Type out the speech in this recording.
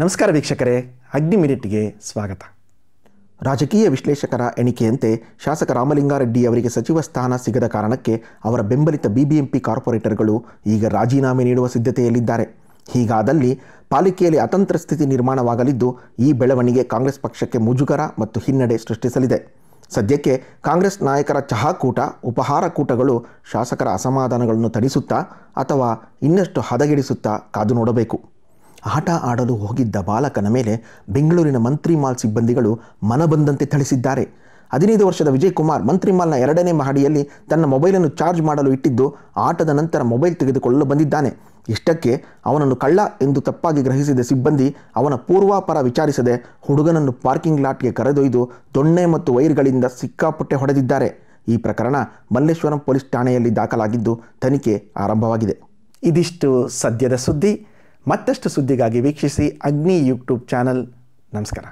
ನಮಸ್ಕಾರ ವೀಕ್ಷಕರೇ ಅಗ್ನಿ ಮಿನಿಟ್ಗೆ ಸ್ವಾಗತ ರಾಜಕೀಯ ವಿಶ್ಲೇಷಕರ ಎಣಿಕೆಯಂತೆ ಶಾಸಕ ರಾಮಲಿಂಗಾರೆಡ್ಡಿ ಅವರಿಗೆ ಸಚಿವ ಸ್ಥಾನ ಸಿಗದ ಕಾರಣಕ್ಕೆ ಅವರ ಬೆಂಬಲಿತ ಬಿಬಿಎಂಪಿ ಕಾರ್ಪೊರೇಟರ್ಗಳು ಈಗ ರಾಜೀನಾಮೆ ನೀಡುವ ಸಿದ್ಧತೆಯಲ್ಲಿದ್ದಾರೆ ಹೀಗಾದಲ್ಲಿ ಪಾಲಿಕೆಯಲ್ಲಿ ಅತಂತ್ರ ಸ್ಥಿತಿ ನಿರ್ಮಾಣವಾಗಲಿದ್ದು ಈ ಬೆಳವಣಿಗೆ ಕಾಂಗ್ರೆಸ್ ಪಕ್ಷಕ್ಕೆ ಮುಜುಗರ ಮತ್ತು ಹಿನ್ನಡೆ ಸೃಷ್ಟಿಸಲಿದೆ ಸದ್ಯಕ್ಕೆ ಕಾಂಗ್ರೆಸ್ ನಾಯಕರ ಚಹಾಕೂಟ ಉಪಹಾರ ಕೂಟಗಳು ಶಾಸಕರ ಅಸಮಾಧಾನಗಳನ್ನು ತಡಿಸುತ್ತಾ ಅಥವಾ ಇನ್ನಷ್ಟು ಹದಗೆಡಿಸುತ್ತಾ ಕಾದು ನೋಡಬೇಕು ಆಟ ಆಡಲು ಹೋಗಿದ್ದ ಬಾಲಕನ ಮೇಲೆ ಬೆಂಗಳೂರಿನ ಮಂತ್ರಿ ಮಾಲ್ ಸಿಬ್ಬಂದಿಗಳು ಮನಬಂದಂತೆ ಥಳಿಸಿದ್ದಾರೆ ಹದಿನೈದು ವರ್ಷದ ವಿಜಯ್ ಕುಮಾರ್ ಮಂತ್ರಿ ಮಾಲ್ನ ಎರಡನೇ ಮಹಡಿಯಲ್ಲಿ ತನ್ನ ಮೊಬೈಲನ್ನು ಚಾರ್ಜ್ ಮಾಡಲು ಇಟ್ಟಿದ್ದು ಆಟದ ನಂತರ ಮೊಬೈಲ್ ತೆಗೆದುಕೊಳ್ಳಲು ಬಂದಿದ್ದಾನೆ ಇಷ್ಟಕ್ಕೆ ಅವನನ್ನು ಕಳ್ಳ ಎಂದು ತಪ್ಪಾಗಿ ಗ್ರಹಿಸಿದ ಸಿಬ್ಬಂದಿ ಅವನ ಪೂರ್ವಾಪರ ವಿಚಾರಿಸದೆ ಹುಡುಗನನ್ನು ಪಾರ್ಕಿಂಗ್ ಲಾಟ್ಗೆ ಕರೆದೊಯ್ದು ದೊಣ್ಣೆ ಮತ್ತು ವೈರ್ಗಳಿಂದ ಸಿಕ್ಕಾಪಟ್ಟೆ ಹೊಡೆದಿದ್ದಾರೆ ಈ ಪ್ರಕರಣ ಮಲ್ಲೇಶ್ವರಂ ಪೊಲೀಸ್ ಠಾಣೆಯಲ್ಲಿ ದಾಖಲಾಗಿದ್ದು ತನಿಖೆ ಆರಂಭವಾಗಿದೆ ಇದಿಷ್ಟು ಸದ್ಯದ ಸುದ್ದಿ ಮತ್ತಷ್ಟು ಸುದ್ದಿಗಾಗಿ ವೀಕ್ಷಿಸಿ ಅಗ್ನಿ ಯೂಟ್ಯೂಬ್ ಚಾನಲ್ ನಮಸ್ಕಾರ